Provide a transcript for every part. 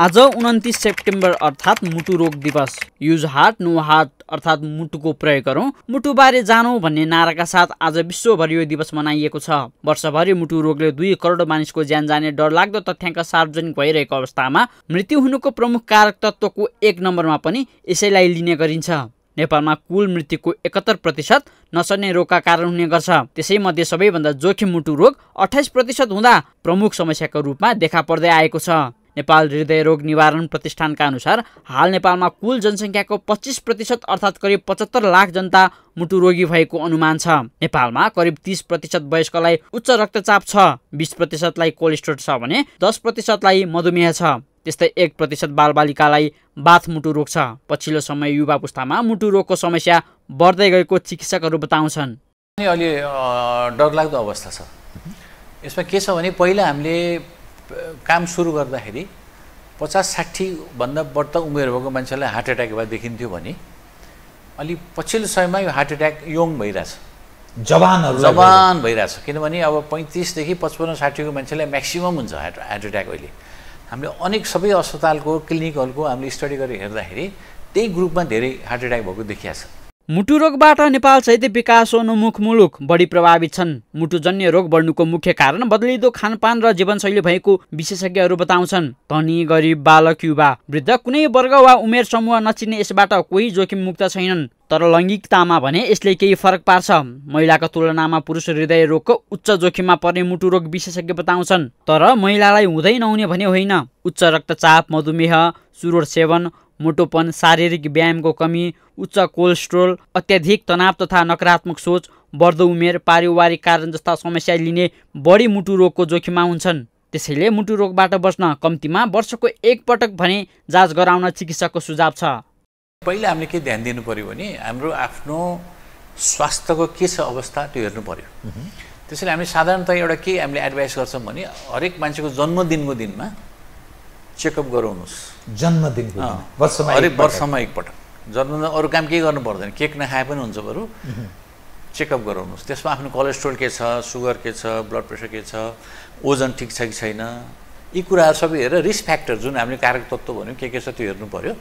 आज उन्तिस सेप्टेम्बर अर्थात् मुटु रोग दिवस युज हार्ट नो हार्ट अर्थात् मुटुको प्रयोग गरौँ मुटुबारे जानौँ भन्ने नाराका साथ आज विश्वभरि यो दिवस मनाइएको छ वर्षभरि मुटु रोगले दुई करोड मानिसको ज्यान जाने डरलाग्दो तथ्याङ्क सार्वजनिक भइरहेको अवस्थामा मृत्यु हुनुको प्रमुख कारक तत्त्वको एक नम्बरमा पनि यसैलाई लिने गरिन्छ नेपालमा कुल मृत्युको एकहत्तर प्रतिशत नसर्ने रोगका कारण हुने गर्छ त्यसै मध्ये सबैभन्दा जोखिम मुटु रोग अठाइस प्रतिशत हुँदा प्रमुख समस्याको रूपमा देखा पर्दै आएको छ नेपाल हृदयरोग निवारण प्रतिष्ठानका अनुसार हाल नेपालमा कुल जनसङ्ख्याको पच्चिस प्रतिशत अर्थात् करिब पचहत्तर लाख जनता मुटु रोगी भएको अनुमान छ नेपालमा करिब तिस प्रतिशत वयस्कलाई उच्च रक्तचाप छ बिस प्रतिशतलाई कोलेस्ट्रोल छ भने दस प्रतिशतलाई मधुमेह छ त्यस्तै एक प्रतिशत बालबालिकालाई बाथ मुटु रोग छ पछिल्लो समय युवा पुस्तामा मुटु रोगको समस्या बढ्दै गएको चिकित्सकहरू बताउँछन् अहिले डरलाग्दो अवस्था छ यसमा के छ भने पहिला हामीले काम सुरु गर्दाखेरि पचास साठीभन्दा बढ्ता उमेर भएको मान्छेलाई हार्ट एट्याक भए देखिन्थ्यो भने अलि पछिल्लो समयमा यो हार्ट एट्याक यङ भइरहेछ जवानहरू जवान भइरहेछ किनभने अब पैँतिसदेखि पचपन्न साठीको मान्छेलाई म्याक्सिमम् हुन्छ हार्ट हार्ट एट्याक अहिले हामीले अनेक सबै अस्पतालको क्लिनिकहरूको हामीले स्टडी गरेर हेर्दाखेरि त्यही ग्रुपमा धेरै हार्ट एट्याक भएको देखिया छ मुटु रोगबाट नेपाल नेपालसहित विकासोन्मुख मुलुक बढी प्रभावित छन् मुटुजन्य रोग बढ्नुको मुख्य कारण बदलिदो खानपान र जीवनशैली भएको विशेषज्ञहरू बताउँछन् धनी गरिब बालक युवा वृद्ध कुनै वर्ग वा उमेर समूह नचिन्ने यसबाट कोही जोखिम मुक्त छैनन् तर लैङ्गिकतामा भने यसले केही फरक पार्छ महिलाको तुलनामा पुरुष हृदय रोगको उच्च जोखिममा पर्ने मुटु रोग विशेषज्ञ बताउँछन् तर महिलालाई हुँदै नहुने भने होइन उच्च रक्तचाप मधुमेह चुरोड सेवन मोटोपन शारीरिक व्यायामको कमी उच्च कोलेस्ट्रोल अत्याधिक तनाव तथा नकारात्मक सोच बढ्दो उमेर पारिवारिक कारण जस्ता समस्या लिने बढी मुटु रोगको जोखिममा हुन्छन् त्यसैले मुटु रोगबाट बस्न कम्तीमा वर्षको एकपटक भने जाँच गराउन चिकित्सकको सुझाव छ पहिला हामीले के ध्यान दिनु पर्यो भने हाम्रो आफ्नो स्वास्थ्यको के छ अवस्था त्यो हेर्नु पर्यो त्यसैले हामी साधारणतया एउटा के हामीले एडभाइस गर्छौँ भने हरेक मान्छेको जन्मदिनको दिनमा चेकअप गराउनुहोस् जन्मदिन वर्षमा हरेक वर्षमा एकपटक जन्मदिन अरू काम केही गर्नु पर्दैन केक नखाए पनि हुन्छ बरु चेकअप गराउनुहोस् त्यसमा आफ्नो कोलेस्ट्रोल के छ सुगर के छ ब्लड प्रेसर के छ ओजन ठिक छ कि छैन यी कुराहरू सबै हेरेर रिस्क फ्याक्टर जुन हामीले कारक तत्त्व भन्यौँ के के छ त्यो हेर्नु पऱ्यो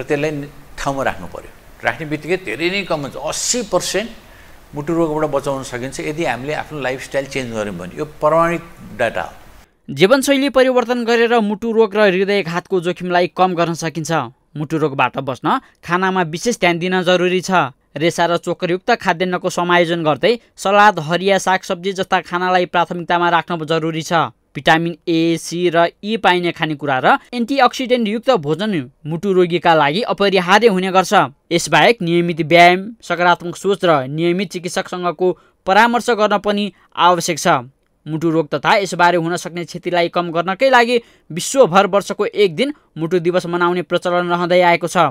र त्यसलाई ठाउँमा राख्नु पऱ्यो राख्ने बित्तिकै धेरै नै कम हुन्छ अस्सी पर्सेन्ट मुटु रोगबाट बचाउन सकिन्छ यदि हामीले आफ्नो लाइफस्टाइल चेन्ज गऱ्यौँ भने यो प्रमाणित डाटा हो जीवनशैली परिवर्तन गरेर मुटु रोग र हृदयघातको जोखिमलाई कम गर्न सकिन्छ मुटु रोगबाट बस्न खानामा विशेष ध्यान दिन जरुरी छ रेसा र चोकरयुक्त खाद्यान्नको समायोजन गर्दै सलाद हरिया सागसब्जी जस्ता खानालाई प्राथमिकतामा राख्न जरुरी छ भिटामिन ए सी र ई e पाइने खानेकुरा र एन्टिअक्सिडेन्टयुक्त भोजन मुटु रोगीका लागि अपरिहार्य हुने गर्छ यसबाहेक नियमित व्यायाम सकारात्मक सोच र नियमित चिकित्सकसँगको परामर्श गर्न पनि आवश्यक छ मुटु रोग तथा यसबारे हुन सक्ने क्षतिलाई कम गर्नकै लागि विश्वभर वर्षको एक दिन मुटु दिवस मनाउने प्रचलन रहँदै आएको छ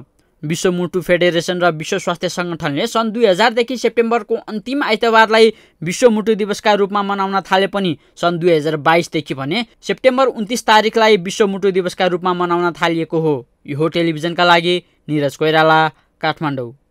विश्व मुटु फेडरेसन र विश्व स्वास्थ्य सङ्गठनले सन् दुई हजारदेखि सेप्टेम्बरको अन्तिम आइतबारलाई विश्व मुटु दिवसका रूपमा मनाउन थाले पनि सन् दुई हजार बाइसदेखि भने सेप्टेम्बर उन्तिस तारिकलाई विश्व मुटु दिवसका रूपमा मनाउन थालिएको हो यो टेलिभिजनका लागि निरज कोइराला काठमाडौँ